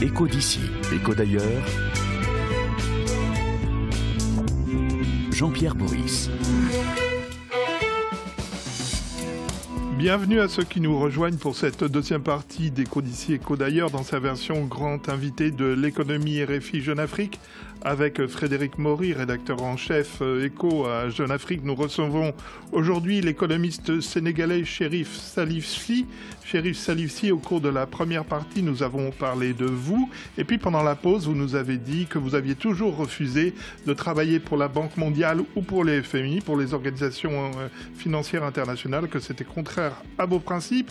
Écho d'ici, écho d'ailleurs. Jean-Pierre Boris. Bienvenue à ceux qui nous rejoignent pour cette deuxième partie des d'ici et d'ailleurs dans sa version grand invité de l'économie RFI Jeune Afrique. Avec Frédéric Maury, rédacteur en chef euh, éco à Jeune Afrique, nous recevons aujourd'hui l'économiste sénégalais Sherif Salifsi. Sherif Salifsi, au cours de la première partie, nous avons parlé de vous. Et puis pendant la pause, vous nous avez dit que vous aviez toujours refusé de travailler pour la Banque mondiale ou pour les FMI, pour les organisations euh, financières internationales, que c'était contraire à vos principes.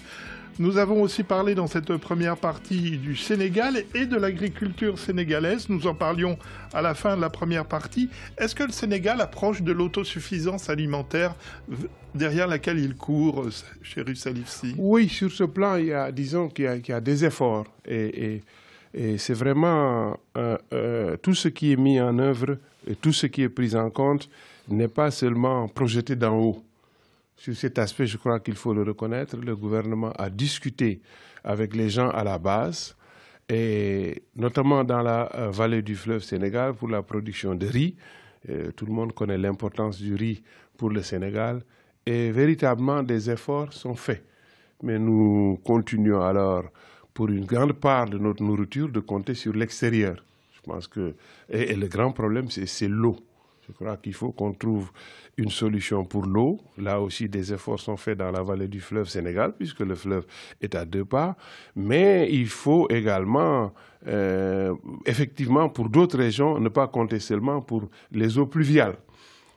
Nous avons aussi parlé dans cette première partie du Sénégal et de l'agriculture sénégalaise. Nous en parlions à la fin de la première partie. Est-ce que le Sénégal approche de l'autosuffisance alimentaire derrière laquelle il court, chéri Salifsi Oui, sur ce plan, il y a, disons qu'il y, a des efforts. Et, c'est vraiment euh, euh, tout ce qui est mis en œuvre et tout ce qui est pris en compte n'est pas seulement projeté d'en haut. Sur cet aspect, je crois qu'il faut le reconnaître. Le gouvernement a discuté avec les gens à la base, et notamment dans la euh, vallée du fleuve Sénégal pour la production de riz. Euh, tout le monde connaît l'importance du riz pour le Sénégal. Et véritablement, des efforts sont faits. Mais nous continuons alors, pour une grande part de notre nourriture, de compter sur l'extérieur. Je pense que. et le grand problème, c'est l'eau. Je crois qu'il faut qu'on trouve une solution pour l'eau. Là aussi, des efforts sont faits dans la vallée du fleuve Sénégal, puisque le fleuve est à deux pas. Mais il faut également, euh, effectivement, pour d'autres régions, ne pas compter seulement pour les eaux pluviales.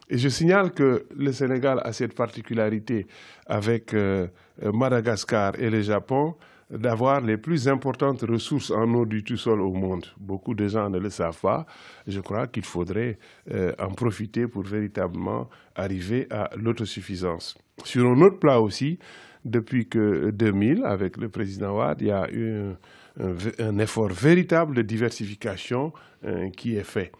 Et je signale que le Sénégal a cette particularité avec euh, euh, Madagascar et le Japon d'avoir les plus importantes ressources en eau du tout-sol au monde. Beaucoup de gens ne le savent pas. Je crois qu'il faudrait euh, en profiter pour véritablement arriver à l'autosuffisance. Sur un autre plat aussi, depuis que 2000, euh, avec le président Ouad, il y a eu un, effort véritable de diversification euh, qui est fait.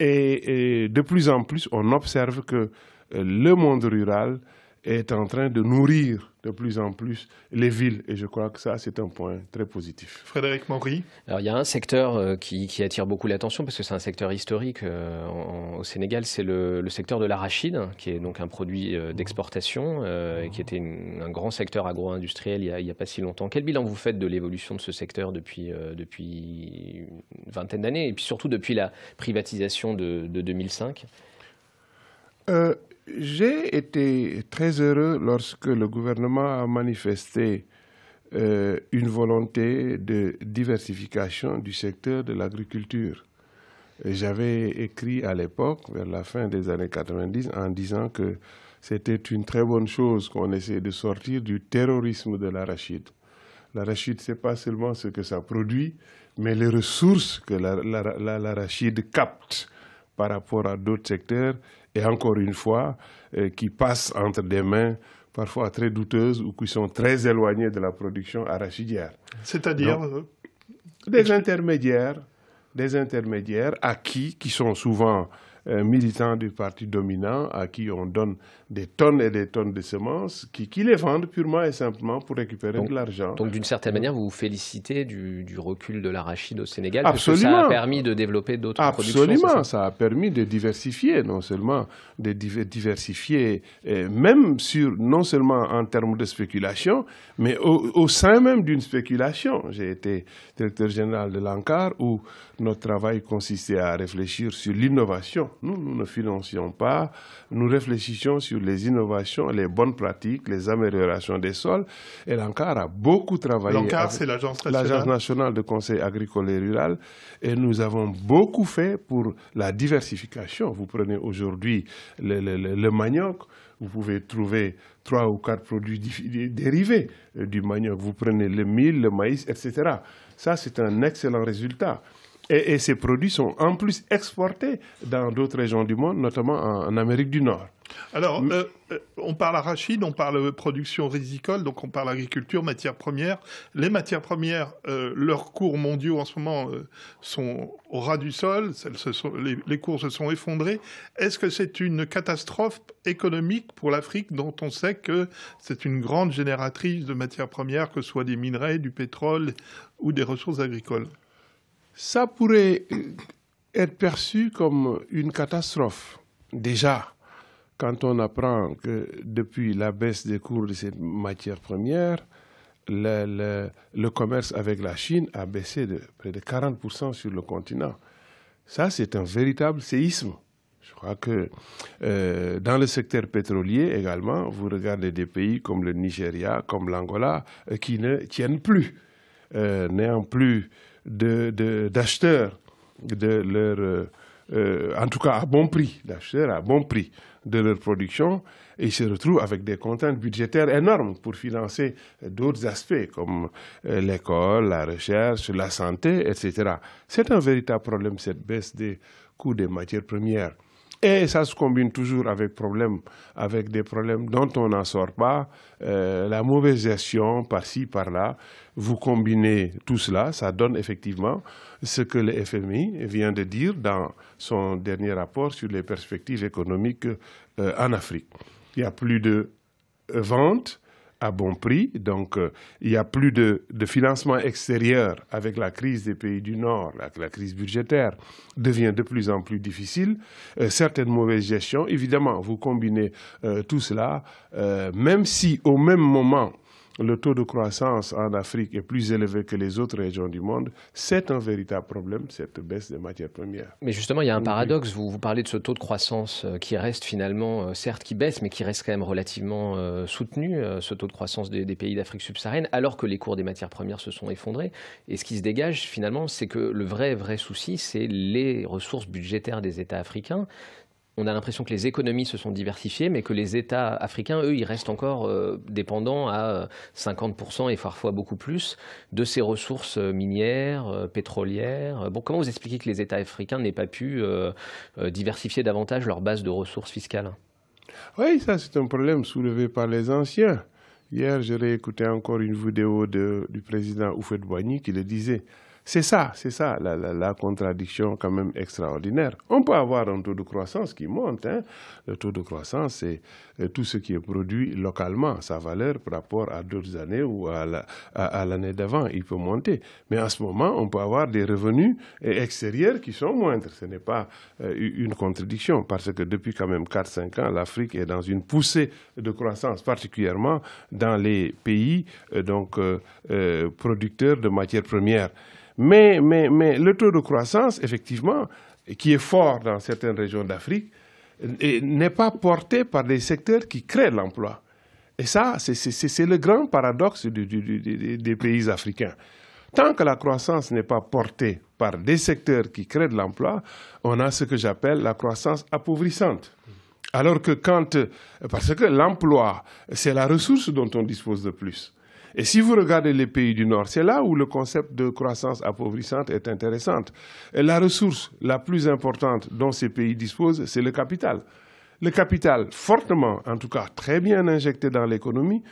et, de plus en plus, on observe que le monde rural est en train de nourrir de plus en plus les villes. Et je crois que ça, c'est un point très positif. Frédéric Maury Alors, il y a un secteur euh, qui, attire beaucoup l'attention parce que c'est un secteur historique euh, au Sénégal. C'est le, secteur de l'arachide, hein, qui est donc un produit euh, d'exportation et qui était un grand secteur agro-industriel il n'y a, pas si longtemps. Quel bilan vous faites de l'évolution de ce secteur depuis, depuis une vingtaine d'années et puis surtout depuis la privatisation de, 2005 j'ai été très heureux lorsque le gouvernement a manifesté euh, une volonté de diversification du secteur de l'agriculture. J'avais écrit à l'époque, vers la fin des années 90, en disant que c'était une très bonne chose qu'on essaie de sortir du terrorisme de l'arachide. L'arachide, ce n'est pas seulement ce que ça produit, mais les ressources que l'arachide capte par rapport à d'autres secteurs et encore une fois, euh, qui passent entre des mains parfois très douteuses ou qui sont très éloignées de la production arachidière. C'est-à-dire euh, Des intermédiaires, des intermédiaires acquis qui sont souvent euh, militants du parti dominant à qui on donne des tonnes et des tonnes de semences, qui, les vendent purement et simplement pour récupérer de l'argent. Donc d'une certaine manière, vous vous félicitez du, du recul de l'arachide au Sénégal, Absolument. parce que ça a permis de développer d'autres productions. Absolument, ça, a permis de diversifier, non seulement de diversifier, euh, même sur, non seulement en termes de spéculation, mais au, au sein même d'une spéculation. J'ai été directeur général de l'ANCAR, où notre travail consistait à réfléchir sur l'innovation nous, ne financions pas, nous réfléchissons sur les innovations, les bonnes pratiques, les améliorations des sols. Et l'ANCAR a beaucoup travaillé. L'ANCAR, c'est l'Agence nationale. de conseil agricole et rural. Et nous avons beaucoup fait pour la diversification. Vous prenez aujourd'hui le, manioc vous pouvez trouver trois ou quatre produits dérivés euh, du manioc. Vous prenez le mil, le maïs, etc. Ça, c'est un excellent résultat. Et, ces produits sont en plus exportés dans d'autres régions du monde, notamment en, Amérique du Nord. Alors, euh, euh, on parle arachide, on parle production risicole, donc on parle agriculture, matières premières. Les matières premières, euh, leurs cours mondiaux en ce moment sont au ras du sol, les, les, cours se sont effondrés. Est-ce que c'est une catastrophe économique pour l'Afrique dont on sait que c'est une grande génératrice de matières premières, que ce soit des minerais, du pétrole ou des ressources agricoles ça pourrait être perçu comme une catastrophe. Déjà, quand on apprend que depuis la baisse des cours de cette matière première, le, commerce avec la Chine a baissé de près de 40% sur le continent. Ça, c'est un véritable séisme. Je crois que euh, dans le secteur pétrolier également, vous regardez des pays comme le Nigeria, comme l'Angola, euh, qui ne tiennent plus, euh, n'ayant plus d'acheteurs, de, de leur, euh, euh, en tout cas à bon prix, d'acheteurs à bon prix de leur production, et ils se retrouvent avec des contraintes budgétaires énormes pour financer d'autres aspects comme euh, l'école, la recherche, la santé, etc. C'est un véritable problème, cette baisse des coûts des matières premières. Et ça se combine toujours avec, avec des problèmes dont on n'en sort pas, euh, la mauvaise gestion par-ci, par-là. Vous combinez tout cela, ça donne effectivement ce que le FMI vient de dire dans son dernier rapport sur les perspectives économiques euh, en Afrique. Il n'y a plus de ventes, à bon prix. Donc, euh, il n'y a plus de, financement extérieur avec la crise des pays du Nord, la, crise budgétaire devient de plus en plus difficile. Euh, certaines mauvaises gestions, évidemment, vous combinez euh, tout cela, même si au même moment, le taux de croissance en Afrique est plus élevé que les autres régions du monde, c'est un véritable problème, cette baisse des matières premières. Mais justement, il y a un paradoxe. Vous, vous parlez de ce taux de croissance euh, qui reste finalement, euh, certes qui baisse, mais qui reste quand même relativement euh, soutenu, ce taux de croissance des, des pays d'Afrique subsaharienne, alors que les cours des matières premières se sont effondrés. Et ce qui se dégage finalement, c'est que le vrai, vrai souci, c'est les ressources budgétaires des États africains on a l'impression que les économies se sont diversifiées, mais que les États africains, eux, ils restent encore euh, dépendants à 50% euh, et parfois beaucoup plus de ces ressources euh, minières, pétrolières. comment vous expliquez que les États africains n'aient pas pu diversifier davantage leur base de ressources fiscales Oui, ça c'est un problème soulevé par les anciens. Hier, j'ai réécouté encore une vidéo du président Oufet Boigny qui le disait. C'est ça, c'est ça la, contradiction quand même extraordinaire. On peut avoir un taux de croissance qui monte. Hein. Le taux de croissance, c'est euh, tout ce qui est produit localement, sa valeur par rapport à d'autres années ou à l'année d'avant, il peut monter. Mais en ce moment, on peut avoir des revenus euh, extérieurs qui sont moindres. Ce n'est pas euh, une contradiction parce que depuis quand même 4-5 ans, l'Afrique est dans une poussée de croissance, particulièrement dans les pays donc, producteurs de matières premières. Mais, mais, mais le taux de croissance, effectivement, qui est fort dans certaines régions d'Afrique, n'est pas porté par des secteurs qui créent l'emploi. Et ça, c'est le grand paradoxe des pays africains. Tant que la croissance n'est pas portée par des secteurs qui créent de l'emploi, on a ce que j'appelle la croissance appauvrissante. Alors que quand, parce que l'emploi, c'est la ressource dont on dispose de plus. Et si vous regardez les pays du Nord, c'est là où le concept de croissance appauvrissante est intéressant. la ressource la plus importante dont ces pays disposent, c'est le capital. Le capital, fortement, en tout cas très bien injecté dans l'économie,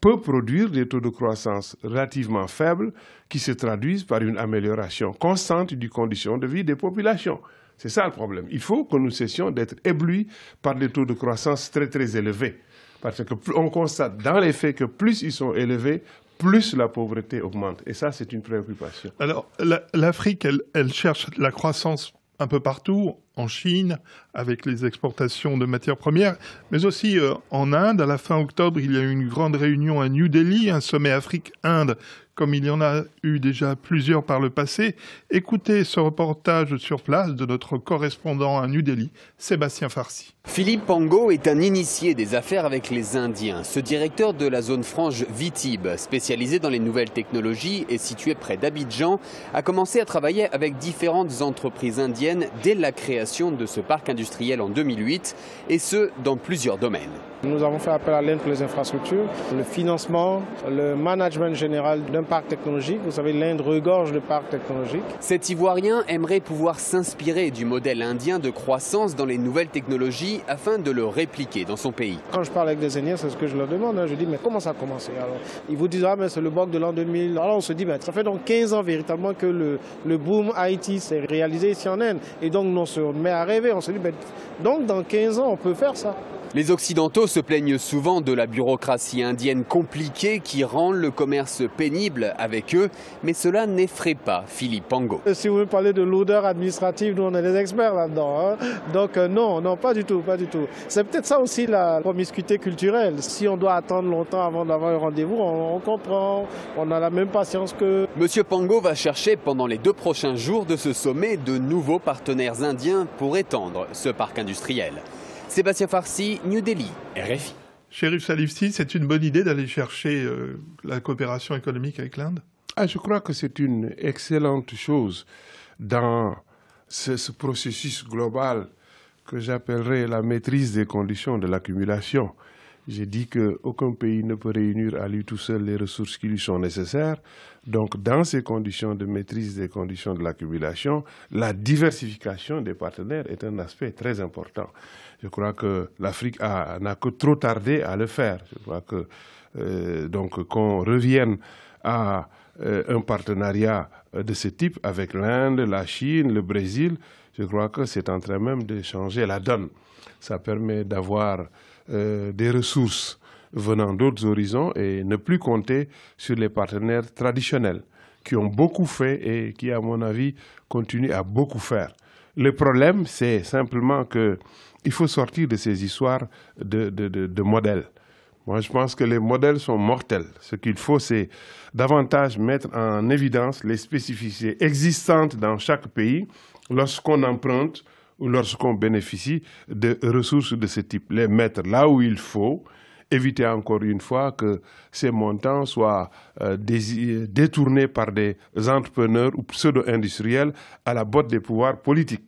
peut produire des taux de croissance relativement faibles qui se traduisent par une amélioration constante des conditions de vie des populations. C'est ça le problème. Il faut que nous cessions d'être éblouis par des taux de croissance très très élevés. Parce qu'on constate dans les faits que plus ils sont élevés, plus la pauvreté augmente. Et ça, c'est une préoccupation. Alors, l'Afrique, elle, elle cherche la croissance un peu partout en Chine avec les exportations de matières premières, mais aussi euh, en Inde. À la fin octobre, il y a eu une grande réunion à New Delhi, un sommet Afrique-Inde, comme il y en a eu déjà plusieurs par le passé. Écoutez ce reportage sur place de notre correspondant à New Delhi, Sébastien Farsi. Philippe Pango est un initié des affaires avec les Indiens. Ce directeur de la zone franche Vitib, spécialisé dans les nouvelles technologies et situé près d'Abidjan, a commencé à travailler avec différentes entreprises indiennes dès la création de ce parc industriel en 2008, et ce, dans plusieurs domaines. Nous avons fait appel à l'Inde pour les infrastructures, le financement, le management général d'un parc technologique. Vous savez, l'Inde regorge de parcs technologiques. Cet Ivoirien aimerait pouvoir s'inspirer du modèle indien de croissance dans les nouvelles technologies afin de le répliquer dans son pays. Quand je parle avec des Indiens, c'est ce que je leur demande. Hein. Je dis, mais comment ça a commencé ils vous disent, ah, mais c'est le bug de l'an 2000. Alors, on se dit, ça fait donc 15 ans véritablement que le, boom IT s'est réalisé ici en Inde. Et donc, on se met à rêver. On se dit, donc, dans 15 ans, on peut faire ça. Les Occidentaux se plaignent souvent de la bureaucratie indienne compliquée qui rend le commerce pénible avec eux, mais cela n'effraie pas Philippe Pango. Euh, si vous voulez parler de l'odeur administrative, nous on est des experts là-dedans. Hein. Donc euh, non, non, pas du tout, pas du tout. C'est peut-être ça aussi la promiscuité culturelle. Si on doit attendre longtemps avant d'avoir un rendez-vous, on, on comprend, on a la même patience que... Monsieur Pango va chercher pendant les deux prochains jours de ce sommet de nouveaux partenaires indiens pour étendre ce parc industriel. Sébastien Farsi, New Delhi, RFI. Chérif Sy, c'est une bonne idée d'aller chercher euh, la coopération économique avec l'Inde ah, Je crois que c'est une excellente chose dans ce, ce processus global que j'appellerais la maîtrise des conditions de l'accumulation. J'ai dit qu'aucun pays ne peut réunir à lui tout seul les ressources qui lui sont nécessaires. Donc, dans ces conditions de maîtrise des conditions de l'accumulation, la diversification des partenaires est un aspect très important. Je crois que l'Afrique n'a que trop tardé à le faire. Je crois que, euh, qu'on revienne à euh, un partenariat euh, de ce type avec l'Inde, la Chine, le Brésil, je crois que c'est en train même de changer la donne. Ça permet d'avoir euh, des ressources venant d'autres horizons et ne plus compter sur les partenaires traditionnels qui ont beaucoup fait et qui, à mon avis, continuent à beaucoup faire. Le problème, c'est simplement qu'il faut sortir de ces histoires de, de, de modèles. Moi, je pense que les modèles sont mortels. Ce qu'il faut, c'est davantage mettre en évidence les spécificités existantes dans chaque pays lorsqu'on emprunte ou lorsqu'on bénéficie de ressources de ce type, les mettre là où il faut, éviter encore une fois que ces montants soient euh, détournés par des entrepreneurs ou pseudo-industriels à la botte des pouvoirs politiques.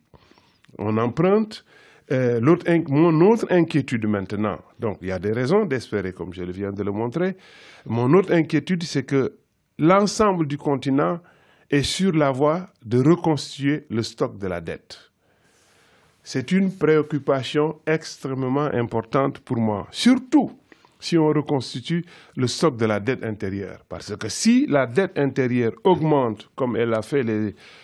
On emprunte. Euh, mon autre inquiétude maintenant, donc il y a des raisons d'espérer, comme je viens de le montrer, mon autre inquiétude, c'est que l'ensemble du continent et sur la voie de reconstituer le stock de la dette. C'est une préoccupation extrêmement importante pour moi, surtout si on reconstitue le stock de la dette intérieure. Parce que si la dette intérieure augmente, comme elle a fait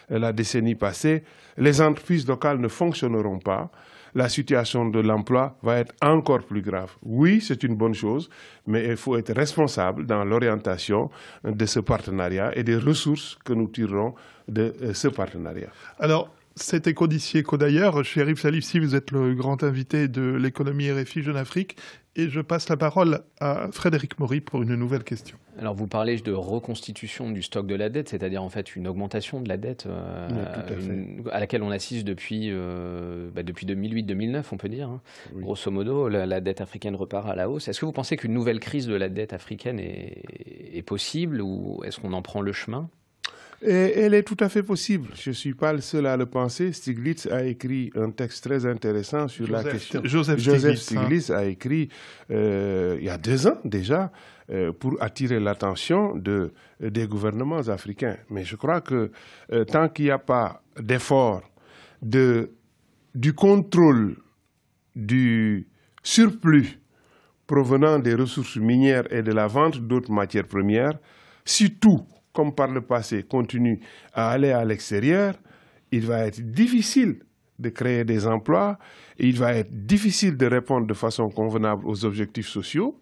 la décennie passée, les entreprises locales ne fonctionneront pas, la situation de l'emploi va être encore plus grave. Oui, c'est une bonne chose, mais il faut être responsable dans l'orientation de ce partenariat et des ressources que nous tirerons de euh, ce partenariat. Alors, c'était éco d'ici d'ailleurs. Cherif Salif, si vous êtes le grand invité de l'économie RFI Jeune Afrique, et je passe la parole à Frédéric Maury pour une nouvelle question. Alors vous parlez de reconstitution du stock de la dette, c'est-à-dire en fait une augmentation de la dette euh, à, laquelle on assiste depuis, euh, bah, depuis 2008-2009, on peut dire. Hein. Grosso modo, la, dette africaine repart à la hausse. Est-ce que vous pensez qu'une nouvelle crise de la dette africaine est possible ou est-ce qu'on en prend le chemin elle est tout à fait possible. Je ne suis pas le seul à le penser. Stiglitz a écrit un texte très intéressant sur la question. Joseph, Joseph Stiglitz, hein. a écrit euh, il y a deux ans déjà euh, pour attirer l'attention des gouvernements africains. Mais je crois que euh, tant qu'il n'y a pas d'effort du contrôle du surplus provenant des ressources minières et de la vente d'autres matières premières, si tout comme par le passé, continue à aller à l'extérieur, il va être difficile de créer des emplois, et il va être difficile de répondre de façon convenable aux objectifs sociaux,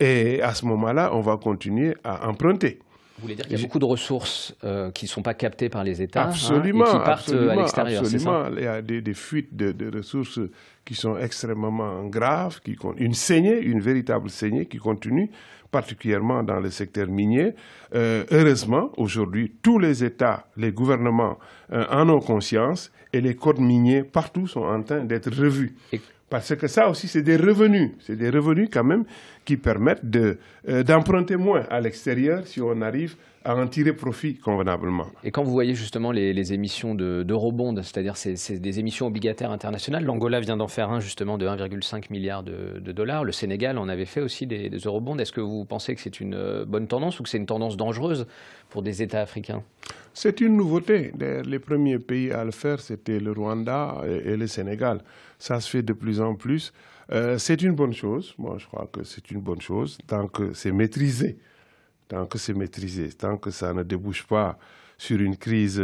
et à ce moment-là, on va continuer à emprunter. Vous voulez dire qu'il y a beaucoup de ressources euh, qui ne sont pas captées par les États hein, et qui partent euh, à l'extérieur. Absolument, il y a des, fuites de, ressources qui sont extrêmement graves, qui, une saignée, une véritable saignée qui continue particulièrement dans le secteur minier. Euh, heureusement, aujourd'hui, tous les États, les gouvernements euh, en ont conscience et les codes miniers partout sont en train d'être revus. Parce que ça aussi, c'est des revenus. C'est des revenus quand même qui permettent euh, d'emprunter moins à l'extérieur si on arrive à en tirer profit convenablement. Et quand vous voyez justement les, émissions d'Eurobondes, c'est-à-dire des émissions obligataires internationales, l'Angola vient d'en faire un justement de 1,5 milliard de, dollars, le Sénégal en avait fait aussi des, des Eurobondes. Est-ce que vous pensez que c'est une euh, bonne tendance ou que c'est une tendance dangereuse pour des États africains C'est une nouveauté. Les premiers pays à le faire, c'était le Rwanda et le Sénégal. Ça se fait de plus en plus. Euh, c'est une bonne chose. Moi, je crois que c'est une bonne chose tant que c'est maîtrisé tant que c'est maîtrisé, tant que ça ne débouche pas sur une crise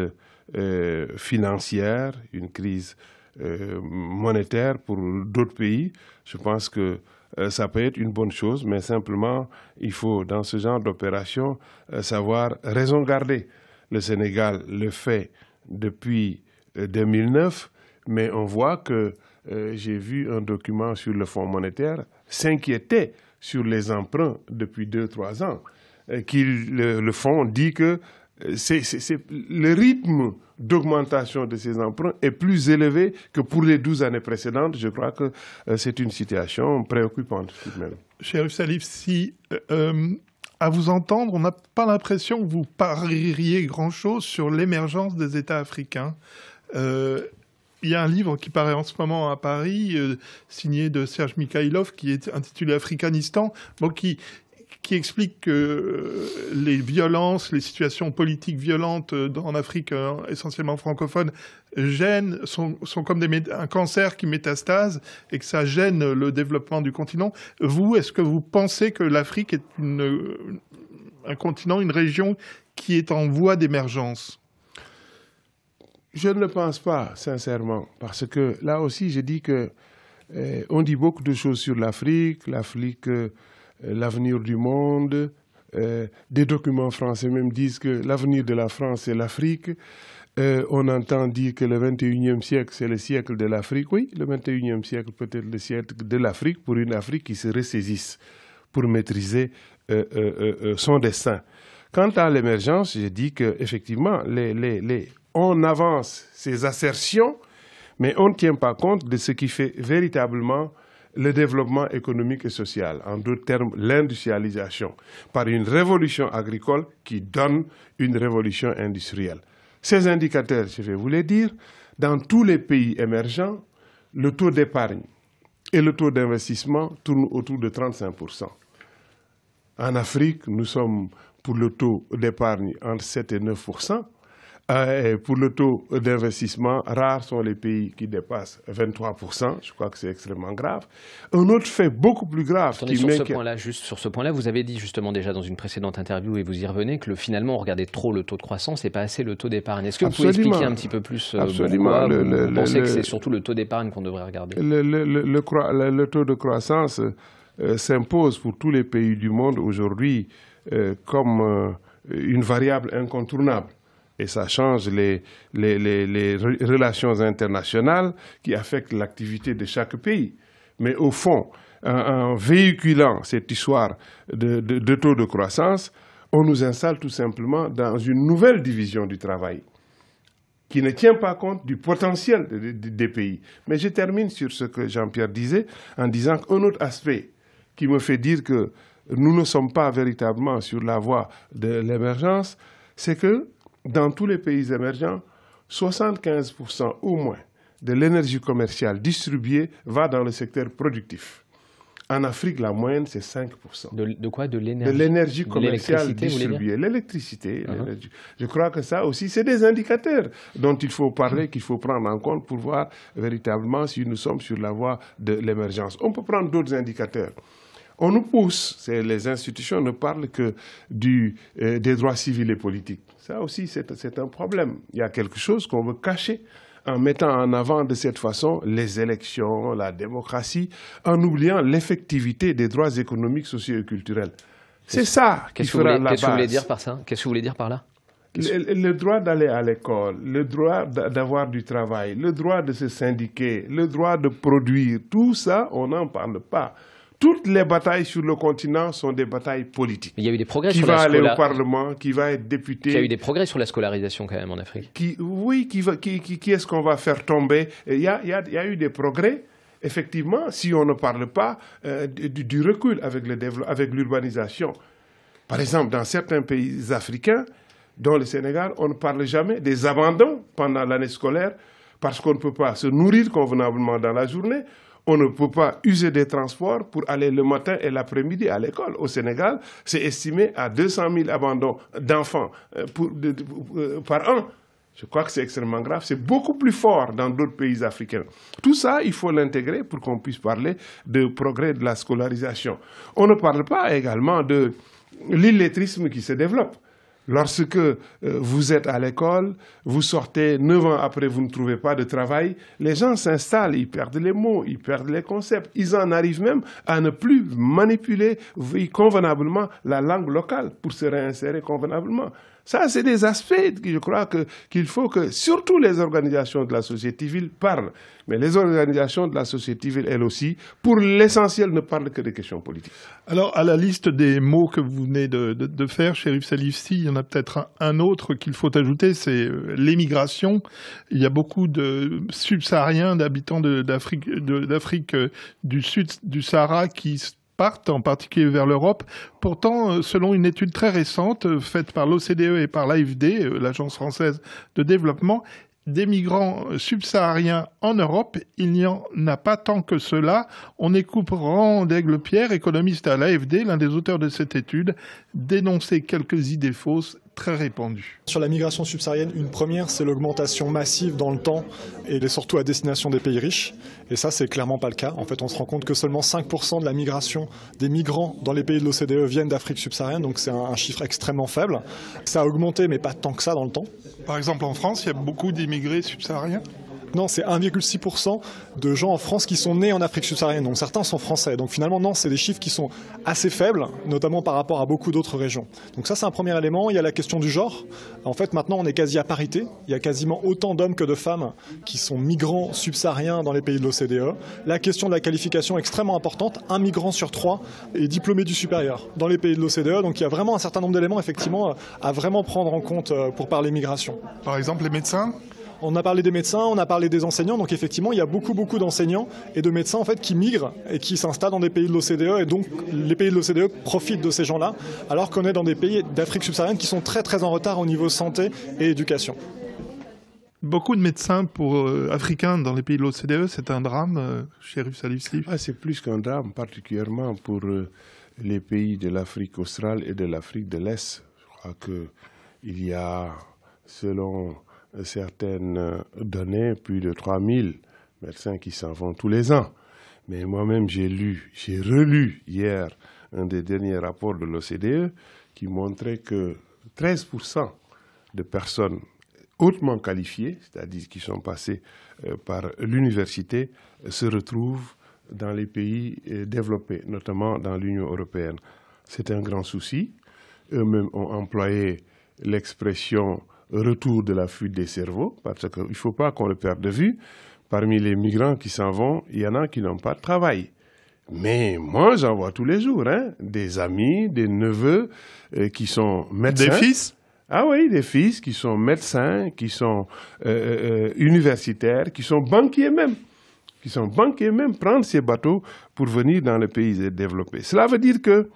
euh, financière, une crise euh, monétaire pour d'autres pays, je pense que euh, ça peut être une bonne chose, mais simplement, il faut, dans ce genre d'opération, savoir raison garder. Le Sénégal le fait depuis 2009, mais on voit que j'ai vu un document sur le Fonds monétaire s'inquiéter sur les emprunts depuis 2-3 ans. Euh, qui le, le font dit que euh, le rythme d'augmentation de ces emprunts est plus élevé que pour les 12 années précédentes. Je crois que euh, c'est une situation préoccupante tout Salif, si à vous entendre, on n'a pas l'impression que vous parieriez grand-chose sur l'émergence des États africains. il y a un livre qui paraît en ce moment à Paris, signé de Serge Mikhailov, qui est intitulé Africanistan, qui, qui explique que euh, les violences, les situations politiques violentes euh, en Afrique, euh, essentiellement francophone, gênent, sont, comme un cancer qui métastase et que ça gêne le développement du continent. Vous, est-ce que vous pensez que l'Afrique est un continent, une région qui est en voie d'émergence Je ne le pense pas, sincèrement, parce que là aussi, j'ai dit que on dit beaucoup de choses sur l'Afrique, l'Afrique l'avenir du monde. Euh, des documents français même disent que l'avenir de la France, c'est l'Afrique. Euh, on entend dire que le 21e siècle, c'est le siècle de l'Afrique. Oui, le 21e siècle peut être le siècle de l'Afrique pour une Afrique qui se ressaisisse pour maîtriser euh, son destin. Quant à l'émergence, je dis qu'effectivement, on avance ces assertions, mais on ne tient pas compte de ce qui fait véritablement le développement économique et social, en d'autres termes l'industrialisation, par une révolution agricole qui donne une révolution industrielle. Ces indicateurs, je vais vous les dire, dans tous les pays émergents, le taux d'épargne et le taux d'investissement tournent autour de 35%. En Afrique, nous sommes pour le taux d'épargne entre 7 et 9 euh, pour le taux d'investissement, rares sont les pays qui dépassent 23%. Je crois que c'est extrêmement grave. Un autre fait beaucoup plus grave sur ce point-là, juste sur ce point-là, vous avez dit justement déjà dans une précédente interview, et vous y revenez, que finalement, on regardait trop le taux de croissance et pas assez le taux d'épargne. Est-ce que vous pouvez expliquer un petit peu plus euh, pourquoi le, vous, que c'est surtout le taux d'épargne qu'on devrait regarder le, taux de croissance euh, s'impose pour tous les pays du monde aujourd'hui comme une variable incontournable et ça change les, relations internationales qui affectent l'activité de chaque pays. Mais au fond, en, véhiculant cette histoire de, taux de croissance, on nous installe tout simplement dans une nouvelle division du travail qui ne tient pas compte du potentiel des pays. Mais je termine sur ce que Jean-Pierre disait en disant qu'un autre aspect qui me fait dire que nous ne sommes pas véritablement sur la voie de l'émergence, c'est que dans tous les pays émergents, 75% au moins de l'énergie commerciale distribuée va dans le secteur productif. En Afrique, la moyenne, c'est 5%. De, quoi De l'énergie De l'énergie commerciale distribuée. L'électricité. Uh-huh. Je crois que ça aussi, c'est des indicateurs dont il faut parler, qu'il faut prendre en compte pour voir véritablement si nous sommes sur la voie de l'émergence. On peut prendre d'autres indicateurs. On nous pousse, les institutions ne parlent que euh, des droits civils et politiques. Ça aussi, c'est un problème. Il y a quelque chose qu'on veut cacher en mettant en avant de cette façon les élections, la démocratie, en oubliant l'effectivité des droits économiques, sociaux et culturels. C'est ça que vous voulez dire par Qu'est-ce que vous voulez dire par là le, droit d'aller à l'école, le droit d'avoir du travail, le droit de se syndiquer, le droit de produire, tout ça, on n'en parle pas toutes les batailles sur le continent sont des batailles politiques. il y a eu des progrès qui va aller au Parlement, qui va être député. Il y a eu des progrès sur la scolarisation quand même en Afrique. oui, qui, est-ce qu'on va faire tomber il y, a, eu des progrès. Effectivement, si on ne parle pas euh, du, du, recul avec l'urbanisation. Par exemple, dans certains pays africains, dont le Sénégal, on ne parle jamais des abandons pendant l'année scolaire parce qu'on ne peut pas se nourrir convenablement dans la journée. On ne peut pas user des transports pour aller le matin et l'après-midi à l'école. Au Sénégal, c'est estimé à 200 000 abandons d'enfants euh, euh, par an. Je crois que c'est extrêmement grave. C'est beaucoup plus fort dans d'autres pays africains. Tout ça, il faut l'intégrer pour qu'on puisse parler de progrès de la scolarisation. On ne parle pas également de l'illettrisme qui se développe. Lorsque euh, vous êtes à l'école, vous sortez, neuf ans après, vous ne trouvez pas de travail, les gens s'installent, ils perdent les mots, ils perdent les concepts, ils en arrivent même à ne plus manipuler convenablement la langue locale pour se réinsérer convenablement. Ça, c'est des aspects que je crois qu'il faut que surtout les organisations de la société civile parlent. Mais les organisations de la société civile, elles aussi, pour l'essentiel, ne parlent que des questions politiques. Alors, à la liste des mots que vous venez de, faire, Chérif Salifsi, il y en a peut-être un, un, autre qu'il faut ajouter, c'est euh, l'émigration. Il y a beaucoup de subsahariens, d'habitants d'Afrique euh, du Sud, du Sahara, qui partent en particulier vers l'Europe. Pourtant, euh, selon une étude très récente euh, faite par l'OCDE et par l'AFD, euh, l'Agence française de développement, des migrants subsahariens en Europe, il n'y en a pas tant que cela. On est couperant d'Aigle-Pierre, économiste à l'AFD, l'un des auteurs de cette étude, dénoncer quelques idées fausses sur la migration subsaharienne, une première, c'est l'augmentation massive dans le temps et surtout à destination des pays riches. Et ça, c'est clairement pas le cas. En fait, on se rend compte que seulement 5% de la migration des migrants dans les pays de l'OCDE viennent d'Afrique subsaharienne, donc c'est un chiffre extrêmement faible. Ça a augmenté, mais pas tant que ça dans le temps. Par exemple, en France, il y a beaucoup d'immigrés subsahariens non, c'est 1,6% de gens en France qui sont nés en Afrique subsaharienne. Donc certains sont français. Donc finalement, non, c'est des chiffres qui sont assez faibles, notamment par rapport à beaucoup d'autres régions. Donc ça, c'est un premier élément. Il y a la question du genre. En fait, maintenant, on est quasi à parité. Il y a quasiment autant d'hommes que de femmes qui sont migrants subsahariens dans les pays de l'OCDE. La question de la qualification est extrêmement importante. Un migrant sur trois est diplômé du supérieur dans les pays de l'OCDE. Donc il y a vraiment un certain nombre d'éléments, effectivement, à vraiment prendre en compte euh, pour parler migration. Par exemple, les médecins on a parlé des médecins, on a parlé des enseignants. Donc effectivement, il y a beaucoup, beaucoup d'enseignants et de médecins en fait qui migrent et qui s'installent dans des pays de l'OCDE. Et donc les pays de l'OCDE profitent de ces gens-là, alors qu'on est dans des pays d'Afrique subsaharienne qui sont très, très en retard au niveau santé et éducation. Beaucoup de médecins pour euh, africains dans les pays de l'OCDE, c'est un drame, euh, Chérif Salif ah, C'est plus qu'un drame, particulièrement pour euh, les pays de l'Afrique australe et de l'Afrique de l'Est. Je crois qu'il y a, selon certaines euh, données, plus de 3000 médecins qui s'en vont tous les ans. Mais moi-même, j'ai lu, j'ai relu hier un des derniers rapports de l'OCDE qui montrait que 13% de personnes hautement qualifiées, c'est-à-dire qui sont passées euh, par l'université, se retrouvent dans les pays euh, développés, notamment dans l'Union européenne. C'est un grand souci. Eux-mêmes ont employé l'expression retour de la fuite des cerveaux, parce qu'il ne faut pas qu'on le perde de vue. Parmi les migrants qui s'en vont, il y en a qui n'ont pas de travail. Mais moi, j'en vois tous les jours, hein. des amis, des neveux euh, qui sont médecins. Des fils ah oui, des fils qui sont médecins, qui sont euh, euh, universitaires, qui sont banquiers même, qui sont banquiers même, prendre ces bateaux pour venir dans les pays et développer. Cela veut dire que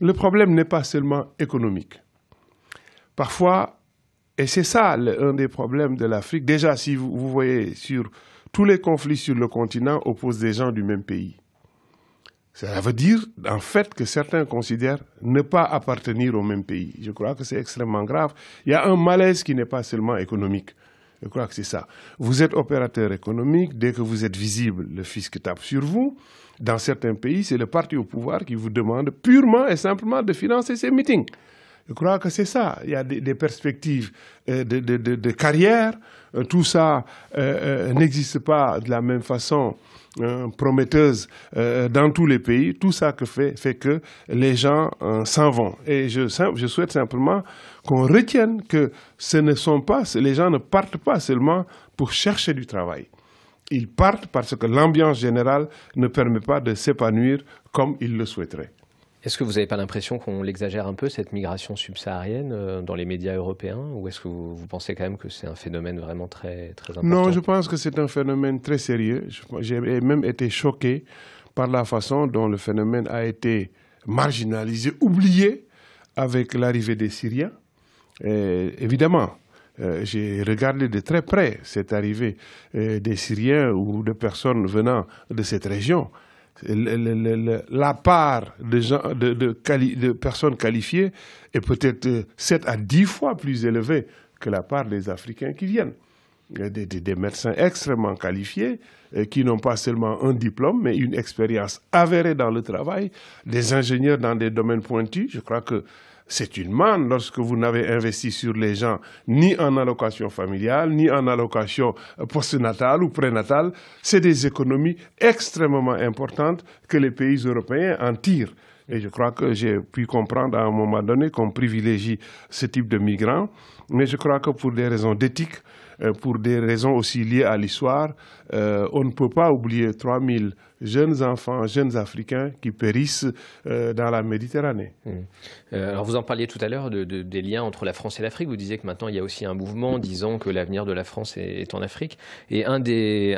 le problème n'est pas seulement économique. Parfois, et c'est ça l'un un des problèmes de l'Afrique. Déjà, si vous, voyez sur tous les conflits sur le continent opposent des gens du même pays. Ça veut dire, en fait, que certains considèrent ne pas appartenir au même pays. Je crois que c'est extrêmement grave. Il y a un malaise qui n'est pas seulement économique. Je crois que c'est ça. Vous êtes opérateur économique, dès que vous êtes visible, le fisc tape sur vous. Dans certains pays, c'est le parti au pouvoir qui vous demande purement et simplement de financer ces meetings. Je crois que c'est ça. Il y a des, perspectives euh, de, carrière. Euh, tout ça euh, n'existe pas de la même façon hein, prometteuse dans tous les pays. Tout ça fait, que les gens s'en vont. Et je, je souhaite simplement qu'on retienne que ce ne sont pas, les gens ne partent pas seulement pour chercher du travail. Ils partent parce que l'ambiance générale ne permet pas de s'épanouir comme ils le souhaiteraient. Est-ce que vous n'avez pas l'impression qu'on l'exagère un peu, cette migration subsaharienne, euh, dans les médias européens Ou est-ce que vous, pensez quand même que c'est un phénomène vraiment très, très important Non, je pense que c'est un phénomène très sérieux. J'ai même été choqué par la façon dont le phénomène a été marginalisé, oublié avec l'arrivée des Syriens. évidemment, euh, j'ai regardé de très près cette arrivée euh, des Syriens ou de personnes venant de cette région la part de, personnes qualifiées est peut-être 7 euh, à 10 fois plus élevée que la part des Africains qui viennent. Des, des, médecins extrêmement qualifiés qui n'ont pas seulement un diplôme, mais une expérience avérée dans le travail, des ingénieurs dans des domaines pointus. Je crois que c'est une manne lorsque vous n'avez investi sur les gens ni en allocation familiale, ni en allocation euh, postnatale ou prénatale. C'est des économies extrêmement importantes que les pays européens en tirent. Et je crois que j'ai pu comprendre à un moment donné qu'on privilégie ce type de migrants. Mais je crois que pour des raisons d'éthique, euh, pour des raisons aussi liées à l'histoire, euh, on ne peut pas oublier 3000 jeunes enfants, jeunes Africains qui périssent euh, dans la Méditerranée. Mmh. alors vous en parliez tout à l'heure des liens entre la France et l'Afrique. Vous disiez que maintenant il y a aussi un mouvement disant que l'avenir de la France est, en Afrique. Et un des,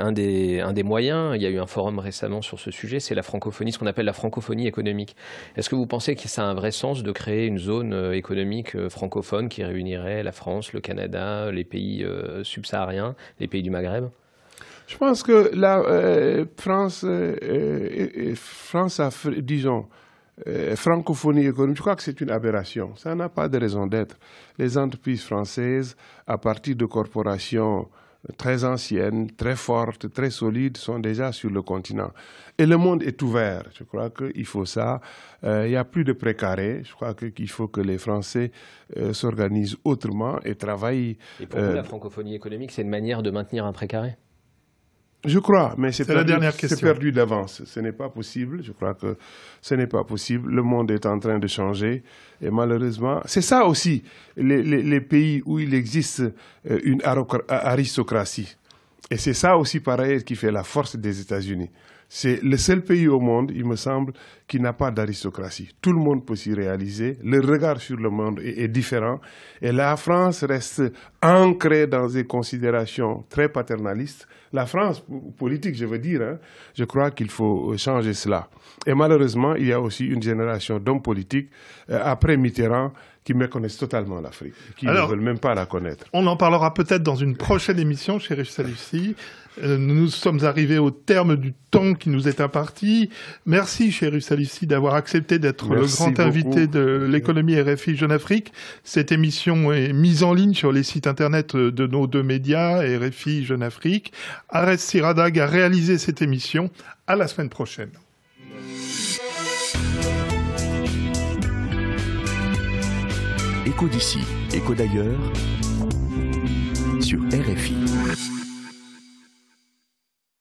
moyens, il y a eu un forum récemment sur ce sujet, c'est la francophonie, ce qu'on appelle la francophonie économique. Est-ce que vous pensez que ça a un vrai sens de créer une zone économique francophone qui réunirait la France, le Canada, les pays subsahariens, les pays du Maghreb Je pense que la euh, France, euh, euh, France disons, francophonie économique, je crois que c'est une aberration. Ça n'a pas de raison d'être. Les entreprises françaises, à partir de corporations très anciennes, très fortes, très solides sont déjà sur le continent. Et le monde est ouvert. Je crois qu'il faut ça. Euh, il n'y a plus de précaré, Je crois qu'il faut que les Français euh, s'organisent autrement et travaillent. Et pour euh, la francophonie économique, c'est une manière de maintenir un précaré je crois, mais c'est la dernière C'est perdu d'avance. Ce n'est pas possible. Je crois que ce n'est pas possible. Le monde est en train de changer. Et malheureusement, c'est ça aussi, les, les, les, pays où il existe euh, une aristocratie. Et c'est ça aussi, pareil, ailleurs, qui fait la force des États-Unis. C'est le seul pays au monde, il me semble, qui n'a pas d'aristocratie. Tout le monde peut s'y réaliser. Le regard sur le monde est, différent. Et la France reste ancrée dans des considérations très paternalistes. La France politique, je veux dire, hein, je crois qu'il faut changer cela. Et malheureusement, il y a aussi une génération d'hommes politiques, euh, après Mitterrand, qui méconnaissent totalement l'Afrique, qui ne veulent même pas la connaître. On en parlera peut-être dans une prochaine émission, chez Riche euh, nous sommes arrivés au terme du temps qui nous est imparti. Merci, cher Salissi, d'avoir accepté d'être le grand invité de l'économie RFI Jeune Afrique. Cette émission est mise en ligne sur les sites internet de nos deux médias, RFI Jeune Afrique. Arès Siradag a réalisé cette émission. À la semaine prochaine. Écho d'ici, écho d'ailleurs, sur RFI.